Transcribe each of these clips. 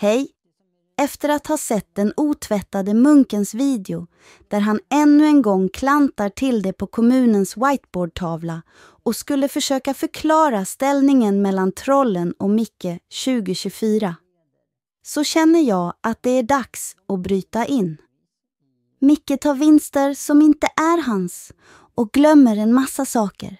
Hej! Efter att ha sett den otvättade munkens video där han ännu en gång klantar till det på kommunens whiteboardtavla och skulle försöka förklara ställningen mellan trollen och Micke 2024 så känner jag att det är dags att bryta in. Micke tar vinster som inte är hans och glömmer en massa saker.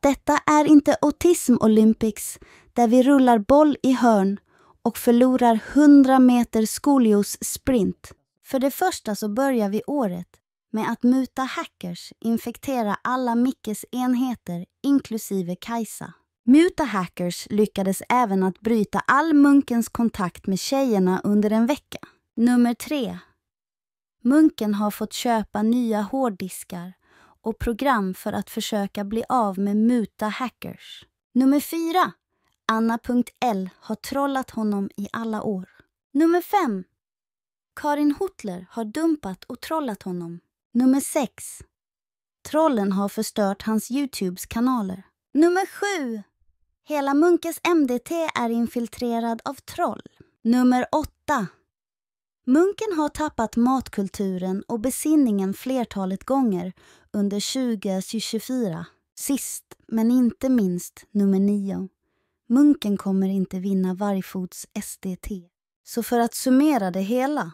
Detta är inte Autism Olympics där vi rullar boll i hörn och förlorar 100 meter skolios sprint. För det första så börjar vi året med att muta hackers infektera alla Mickes enheter inklusive Kajsa. Muta hackers lyckades även att bryta all munkens kontakt med tjejerna under en vecka. Nummer tre. Munken har fått köpa nya hårddiskar och program för att försöka bli av med muta hackers. Nummer fyra. Anna.L har trollat honom i alla år. Nummer 5. Karin Hotler har dumpat och trollat honom. Nummer 6. Trollen har förstört hans Youtubes kanaler. Nummer 7. Hela Munkes MDT är infiltrerad av troll. Nummer 8. Munken har tappat matkulturen och besinningen flertalet gånger under 2024. Sist men inte minst nummer 9. Munken kommer inte vinna Vargfots SDT. Så för att summera det hela.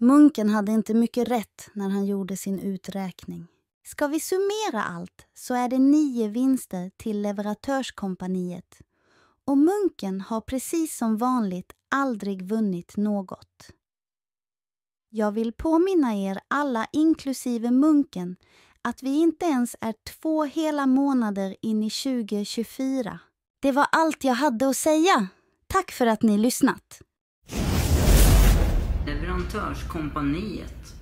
Munken hade inte mycket rätt när han gjorde sin uträkning. Ska vi summera allt så är det nio vinster till leverantörskompaniet och munken har precis som vanligt aldrig vunnit något. Jag vill påminna er alla, inklusive munken, att vi inte ens är två hela månader in i 2024 det var allt jag hade att säga. Tack för att ni lyssnat. Leverantörskompaniet